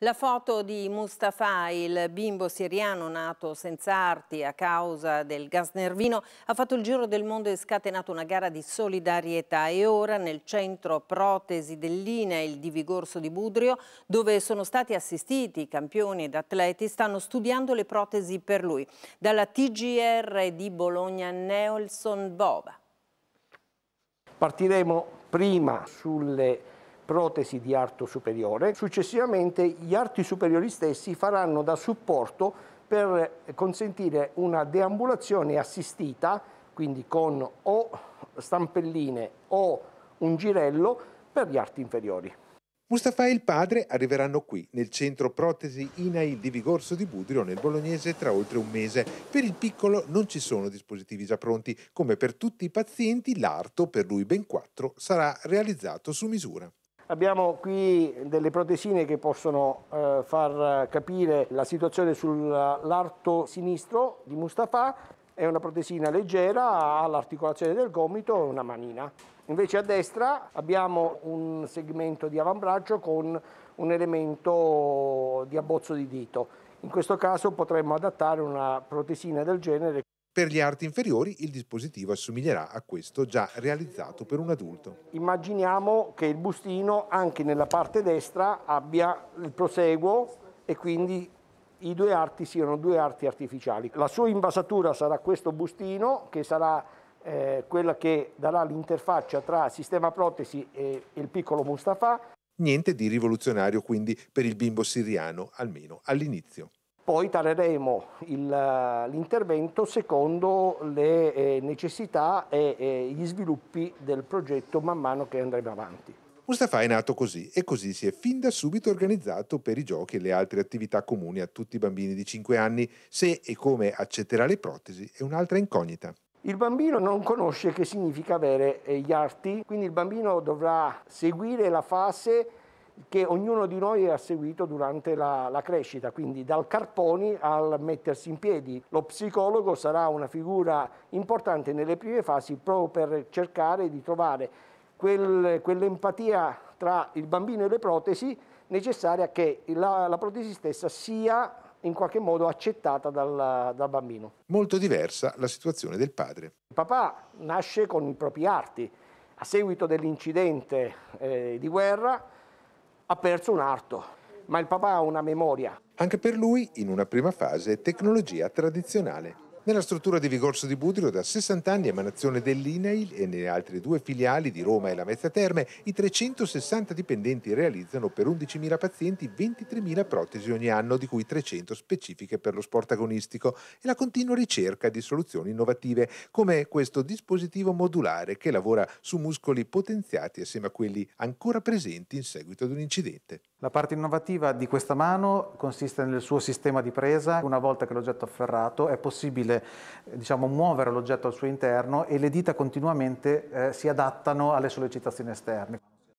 La foto di Mustafa, il bimbo siriano nato senza arti a causa del gas nervino, ha fatto il giro del mondo e scatenato una gara di solidarietà e ora nel centro protesi dell'INAIL di Vigorso di Budrio, dove sono stati assistiti i campioni ed atleti, stanno studiando le protesi per lui. Dalla TGR di Bologna, Nelson Bova. Partiremo prima sulle protesi di arto superiore. Successivamente gli arti superiori stessi faranno da supporto per consentire una deambulazione assistita, quindi con o stampelline o un girello per gli arti inferiori. Mustafa e il padre arriveranno qui, nel centro protesi INAIL di Vigorso di Budrio, nel Bolognese, tra oltre un mese. Per il piccolo non ci sono dispositivi già pronti. Come per tutti i pazienti, l'arto, per lui ben quattro, sarà realizzato su misura. Abbiamo qui delle protesine che possono eh, far capire la situazione sull'arto sinistro di Mustafa. È una protesina leggera, ha l'articolazione del gomito e una manina. Invece a destra abbiamo un segmento di avambraccio con un elemento di abbozzo di dito. In questo caso potremmo adattare una protesina del genere per gli arti inferiori il dispositivo assomiglierà a questo già realizzato per un adulto. Immaginiamo che il bustino anche nella parte destra abbia il proseguo e quindi i due arti siano due arti artificiali. La sua invasatura sarà questo bustino che sarà eh, quella che darà l'interfaccia tra sistema protesi e il piccolo Mustafa. Niente di rivoluzionario quindi per il bimbo siriano, almeno all'inizio poi tareremo eh, l'intervento secondo le eh, necessità e, e eh, gli sviluppi del progetto man mano che andremo avanti. Mustafa è nato così e così si è fin da subito organizzato per i giochi e le altre attività comuni a tutti i bambini di 5 anni. Se e come accetterà le protesi è un'altra incognita. Il bambino non conosce che significa avere eh, gli arti, quindi il bambino dovrà seguire la fase che ognuno di noi ha seguito durante la, la, crescita, quindi dal carponi al mettersi in piedi. Lo psicologo sarà una figura importante nelle prime fasi proprio per cercare di trovare quel, quell'empatia tra il bambino e le protesi necessaria che la, la protesi stessa sia in qualche modo accettata dal, dal, bambino. Molto diversa la situazione del padre. Il papà nasce con i propri arti. A seguito dell'incidente eh, di guerra, ha perso un arto, ma il papà ha una memoria. Anche per lui, in una prima fase, tecnologia tradizionale. Nella struttura di Vigorso di Budrio da 60 anni emanazione dell'INAIL e nelle altre due filiali di Roma e la Mezza Terme, i 360 dipendenti realizzano per 11.000 pazienti 23.000 protesi ogni anno, di cui 300 specifiche per lo sport agonistico e la continua ricerca di soluzioni innovative, come questo dispositivo modulare che lavora su muscoli potenziati assieme a quelli ancora presenti in seguito ad un incidente. La parte innovativa di questa mano consiste nel suo sistema di presa. Una volta che l'oggetto è afferrato è possibile eh, diciamo, muovere l'oggetto al suo interno e le dita continuamente eh, si adattano alle sollecitazioni esterne.